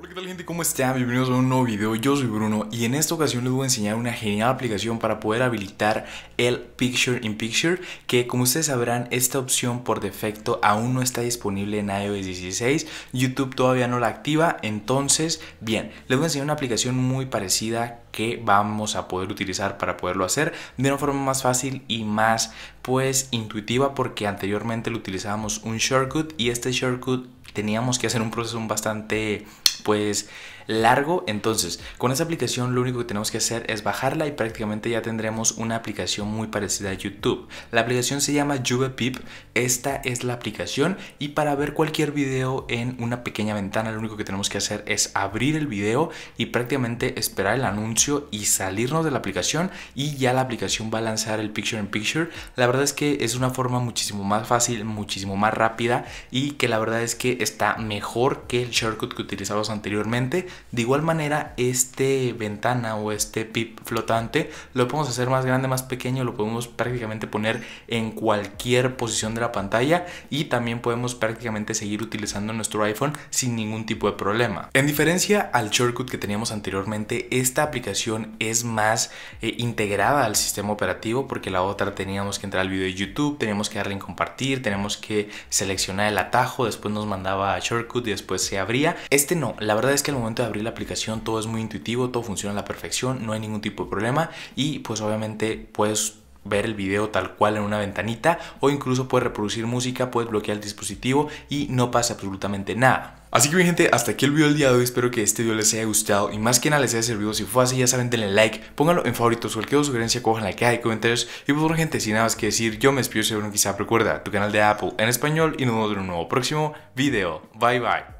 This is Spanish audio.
Hola, ¿qué tal gente? ¿Cómo están? Bienvenidos a un nuevo video. Yo soy Bruno y en esta ocasión les voy a enseñar una genial aplicación para poder habilitar el Picture in Picture que como ustedes sabrán esta opción por defecto aún no está disponible en iOS 16. YouTube todavía no la activa, entonces bien, les voy a enseñar una aplicación muy parecida que vamos a poder utilizar para poderlo hacer de una forma más fácil y más pues intuitiva porque anteriormente lo utilizábamos un shortcut y este shortcut teníamos que hacer un proceso bastante pues largo. Entonces, con esa aplicación lo único que tenemos que hacer es bajarla y prácticamente ya tendremos una aplicación muy parecida a YouTube. La aplicación se llama Pip Esta es la aplicación y para ver cualquier video en una pequeña ventana lo único que tenemos que hacer es abrir el video y prácticamente esperar el anuncio y salirnos de la aplicación y ya la aplicación va a lanzar el Picture in Picture. La verdad es que es una forma muchísimo más fácil, muchísimo más rápida y que la verdad es que está mejor que el shortcut que utilizamos anteriormente. De igual manera, este ventana o este pip flotante lo podemos hacer más grande, más pequeño, lo podemos prácticamente poner en cualquier posición de la pantalla y también podemos prácticamente seguir utilizando nuestro iPhone sin ningún tipo de problema. En diferencia al shortcut que teníamos anteriormente, esta aplicación es más eh, integrada al sistema operativo porque la otra teníamos que entrar al video de YouTube, teníamos que darle en compartir, tenemos que seleccionar el atajo, después nos mandaba a shortcut y después se abría. Este no, la verdad es que al momento de abrir la aplicación todo es muy intuitivo, todo funciona a la perfección, no hay ningún tipo de problema y pues obviamente puedes ver el video tal cual en una ventanita o incluso puedes reproducir música, puedes bloquear el dispositivo y no pasa absolutamente nada. Así que mi gente, hasta aquí el video del día de hoy, espero que este video les haya gustado y más que nada les haya servido, si fue así ya saben denle like, pónganlo en favoritos, cualquier sugerencia cojan la caja de comentarios y por pues, favor gente, sin nada más que decir, yo me despido ven quizá recuerda tu canal de Apple en español y nos vemos en un nuevo próximo video, bye bye.